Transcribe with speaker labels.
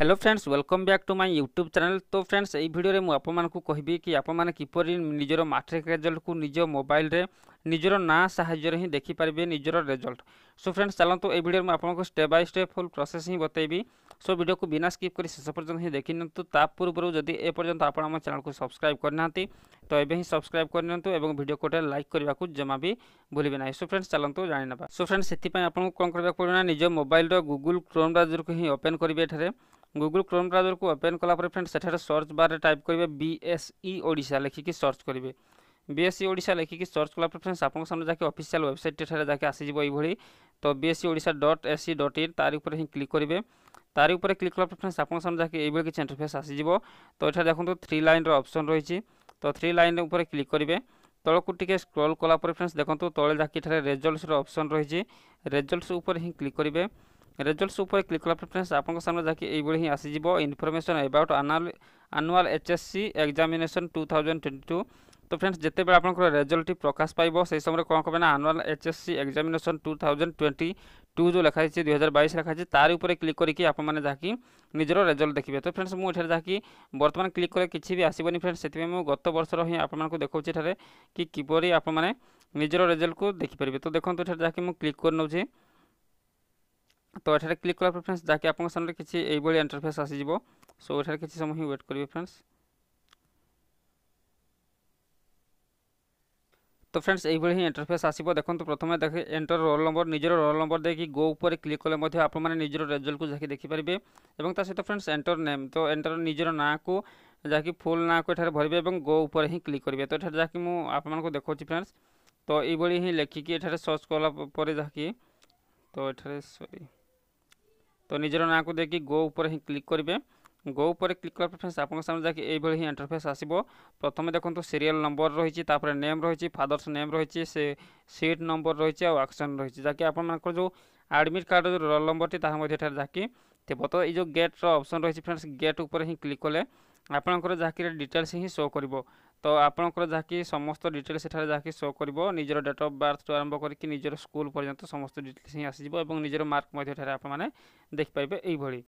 Speaker 1: hello friends welcome back to my YouTube channel तो friends यही video मुझे आपको कहबी कि आप किपर निजर मैट्रिक रेजल्ट को निज मोबाइल रे निजर ना साहाଯ୍य हिं देखिपारे निजर रेजल्ट सो फ्रेंड्स चलते यही भिडियो आपको step by step full process ही बतेबी सो भिड को बिना स्किप कर शेष पर्यटन हिं देखी ता पूर्व जदि एपर्यंत आप चैनल को सब्सक्राइब करना तो ये ही सब्सक्राइब करनी भिडियो को लाइक करने को जमा भी भूलें ना सो फ्रेंड्स चलते जाणी ना सो फ्रेंड्स से आपको कौन करवाक निज मोबाइल रूगुल क्रोम ब्राउजर को हिं ओपेन करेंगे গুগল ক্ରୋম ବ୍ରାଉଜରକୁ ଓପେନ୍ କଲାପରେ ଫ୍ରେଣ୍ଡ ସେଠାରେ ସର୍ଚ୍ଚ ବାର୍ରେ ଟାଇପ୍ କରିବେ ବିଏସ୍ଇ ଓଡ଼ିଶା e ଲେଖିକି ସର୍ଚ୍ଚ କରିବେ বিএসসি ওড়িশা লেখিকি সর্চ কলা পরে ফ্রেন্ডস আপনার সামনে যাকে অফিসিয়াল ওয়েবসাইটটি সেটা যাকে আসিযোগ এইভাবে তো BSC Odisha dot AC dot in তার উপরে হি ক্লিক করবে তার উপরে ক্লিক কলা পরে ফ্রেন্ডস আপনার সামনে যাকে এইভাবে কিছু ইন্টারফেস আসিযোগ তো এটা দেখুন থ্রি লাইনর অপসন রয়েছে তো থ্রি লাইন উপরে ক্লিক করবে তলকু টিকি স্ক্রল কলাপরে ফ্রেন্ডস দেখুন তলে যাকে এখানে রেজল্টসর অপসন রয়েছে রেজল্টস উপরে হি ক্লিক করবে ରେଜଲ୍ଟସ୍ ଉପରେ କ୍ଲିକ୍ କଲା ପରେ ଫ୍ରେଣ୍ଡସ୍ ଆପଣଙ୍କ ସାମ୍ନା ଯାହାକି ଏଇଭଳି ହିଁ ଆସିଯିବ information about annual H S C examination two thousand twenty two তো ফ্রেন্ডস যেতবে আপনার রেজল্টটি প্রকাশ পাইব সেই সময় কম করবে না annual HSC examination two thousand twenty two যে লেখা হয়েছে দুই হাজার বাইশ লেখা হয়েছে তার উপরে ক্লিক করি আপনার যা নিজের রেজল্ট দেখবে তো ফ্রেন্ডস মু এখানে যা বর্তমান ক্লিক কলে কিছু বি আসবনি ফ্রেন্ডস সেই মু গত বর্ষর হি আপনার দেখছি এখানে কি কিপর আপনার নিজের রেজল্টক দেখিপারে তো দেখুন এখানে যা ক্লিক করে নেছি ତ ଏଠାରେ କ୍ଲିକ୍ କଲା ପରେ ଫ୍ରେଣ୍ଡସ୍ ଯାହାକି ଆପଣଙ୍କ ସାମ୍ନାରେ କିଛି ଏଇଭଳି ଇଣ୍ଟରଫେସ୍ ଆସିଯିବ ସୋ ଏଠାରେ କିଛି ସମୟ ହିଁ ୱେଟ୍ କରିବେ ଫ୍ରେଣ୍ଡସ୍ তো ফ্রেন্ডস এইভাবে হি ইন্টারফেস আসবে দেখুন প্রথমে দেখে এন্টর রোল নম্বর নিজের রোল নম্বর দিয়ে গো উপরে ক্লিক কলে মধ্যে আপনার মানে নিজের রেজল্টক যাকে দেখিপারে এবং তা সহ ফ্রেন্ডস এন্টর নেম তো এন্টর নিজের নাঁকু যাকে ফুল নাঁকু এখানে ভরবে এবং গো উপরে হি ক্লিক করবে তো এখানে যাকে মু আপনার দেখছি ফ্রেন্ডস তো এইভাবে হি লেখিকি এখানে সর্চ কলা পরে যাকে তো এখানে সরি তো ନିଜର ନାଁକୁ ଦେଇକି ଗୋ ଉପରେ ହିଁ କ୍ଲିକ୍ କରିବେ ଗୋ ଉପରେ କ୍ଲିକ୍ କଲା ପରେ ଫ୍ରେଣ୍ଡସ୍ ଆପଣଙ୍କ ସାମ୍ନାରେ ଯାକି ଏଇଭଳି ହିଁ ଇଣ୍ଟରଫେସ୍ ଆସିବ ପ୍ରଥମେ ଦେଖନ୍ତୁ ସିରିଏଲ୍ ନମ୍ବର ରହିଛି ତାପରେ ନେମ୍ ରହିଛି ଫାଦର୍ସ ନେମ୍ ରହିଛି ସେ ସିଟ୍ ନମ୍ବର ରହିଛି ଆଉ ଆକ୍ସନ୍ ରହିଛି ଯାକି ଆପଣମାନଙ୍କର ଯେଉଁ ଆଡ଼ମିଟ୍ କାର୍ଡ଼ର ଯେଉଁ ରୋଲ୍ ନମ୍ବରଟି ତାହା ମଧ୍ୟ ଏଠାରେ ଯାକି ଥିବ ତ ଏଇ ଯେଉଁ ଗେଟ୍ର ଅପସନ୍ ରହିଛି ଫ୍ରେଣ୍ଡସ୍ ଗେଟ୍ ଉପରେ ହିଁ କ୍ଲିକ୍ କଲେ ଆପଣଙ୍କର ଯାହାକିରେ ଡିଟେଲ୍ସ ହିଁ ଶୋ କରିବ ତ ଆପଣଙ୍କର ଯାହାକି ସମସ୍ତ ଡିଟେଲ୍ସ ସେଠାରେ ଯାହାକି ଶୋ କରିବ ନିଜର ଡେଟ୍ ଅଫ୍ ବାର୍ଥଠୁ ଆରମ୍ଭ କରିକି ନିଜର ସ୍କୁଲ୍ ପର୍ଯ୍ୟନ୍ତ ସମସ୍ତ ଡିଟେଲ୍ସ ହିଁ ଆସିଯିବ ଏବଂ ନିଜର ମାର୍କ ମଧ୍ୟ ଏଠାରେ ଆପଣମାନେ ଦେଖିପାରିବେ ଏଇଭଳି